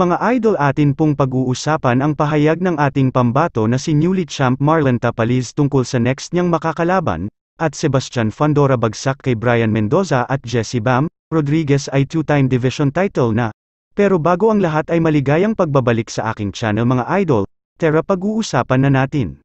Mga idol atin pong pag-uusapan ang pahayag ng ating pambato na si newly champ Marlon Tapaliz tungkol sa next niyang makakalaban, at Sebastian Fandora bagsak kay Brian Mendoza at Jesse Bam, Rodriguez ay two-time division title na. Pero bago ang lahat ay maligayang pagbabalik sa aking channel mga idol, tara pag-uusapan na natin.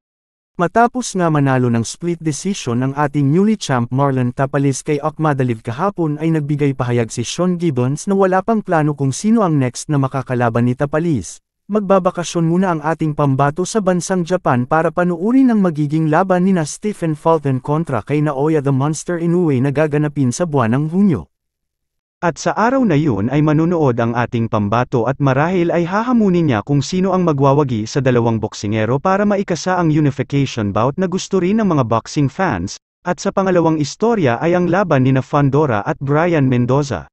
Matapos nga manalo ng split decision ng ating newly champ Marlon Tapalis kay Akmadaliv kahapon ay nagbigay pahayag si Sean Gibbons na wala pang plano kung sino ang next na makakalaban ni Tapalis. Magbabakasyon muna ang ating pambato sa bansang Japan para panuurin ang magiging laban ni na Stephen Fulton kontra kay Naoya the Monster Inoue na gaganapin sa buwan ng Hunyo. At sa araw na yun ay manunood ang ating pambato at marahil ay hahamunin niya kung sino ang magwawagi sa dalawang boksingero para maikasa ang unification bout na gusto rin ng mga boxing fans, at sa pangalawang istorya ay ang laban ni na Fandora at Brian Mendoza.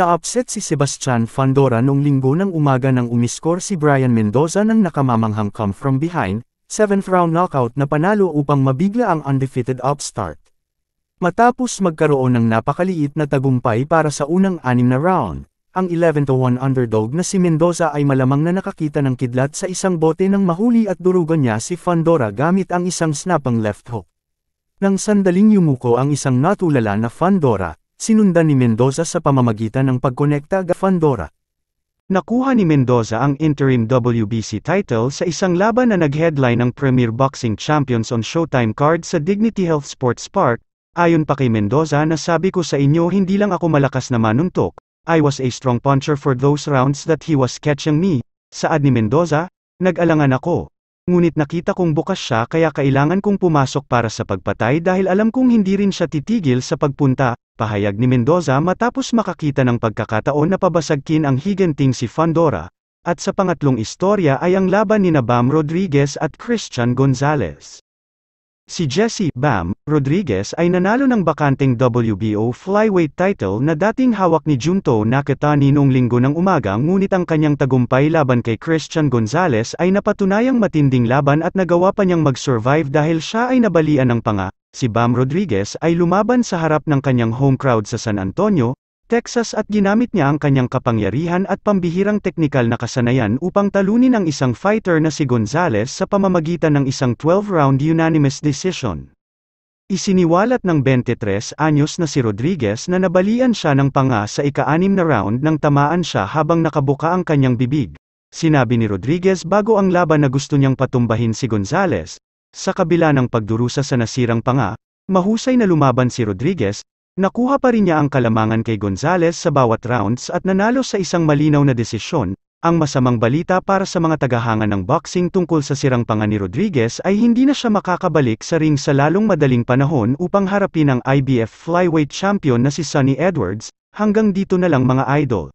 Na-upset si Sebastian Fandora noong linggo ng umaga nang umiskor si Brian Mendoza ng nakamamanghang come from behind, 7th round knockout na panalo upang mabigla ang undefeated upstart. Matapos magkaroon ng napakaliit na tagumpay para sa unang anim na round, ang 11-1 underdog na si Mendoza ay malamang na nakakita ng kidlat sa isang bote ng mahuli at durugan niya si Fandora gamit ang isang snapang left hook. Nang sandaling yumuko ang isang natulala na Fandora, sinundan ni Mendoza sa pamamagitan ng pagkonekta ga Fandora. Nakuha ni Mendoza ang interim WBC title sa isang laban na nag-headline ng Premier Boxing Champions on Showtime card sa Dignity Health Sports Park, Ayon pa kay Mendoza na sabi ko sa inyo hindi lang ako malakas na manuntok, I was a strong puncher for those rounds that he was catching me, saad ni Mendoza, nag-alangan ako. Ngunit nakita kong bukas siya kaya kailangan kong pumasok para sa pagpatay dahil alam kong hindi rin siya titigil sa pagpunta, pahayag ni Mendoza matapos makakita ng pagkakataon na pabasagkin ang higanting si Fandora, at sa pangatlong istorya ay ang laban ni Nabam Rodriguez at Christian Gonzalez. Si Jesse Bam Rodriguez ay nanalo ng bakanteng WBO flyweight title na dating hawak ni Junto Nakatani noong linggo ng umaga ngunit ang kanyang tagumpay laban kay Christian Gonzalez ay napatunayang matinding laban at nagawa pa niyang mag-survive dahil siya ay nabalian ng panga. Si Bam Rodriguez ay lumaban sa harap ng kanyang home crowd sa San Antonio, Texas at ginamit niya ang kanyang kapangyarihan at pambihirang teknikal na kasanayan upang talunin ang isang fighter na si Gonzales sa pamamagitan ng isang 12-round unanimous decision. Isiniwalat ng 23 anyos na si Rodriguez na nabalian siya ng panga sa ika-anim na round nang tamaan siya habang nakabuka ang kanyang bibig. Sinabi ni Rodriguez bago ang laban na gusto niyang patumbahin si Gonzales, sa kabila ng pagdurusa sa nasirang panga, mahusay na lumaban si Rodriguez, Nakuha pa rin niya ang kalamangan kay Gonzales sa bawat rounds at nanalo sa isang malinaw na desisyon, ang masamang balita para sa mga tagahanga ng boxing tungkol sa sirang panga ni Rodriguez ay hindi na siya makakabalik sa ring sa lalong madaling panahon upang harapin ang IBF flyweight champion na si Sonny Edwards, hanggang dito na lang mga idol.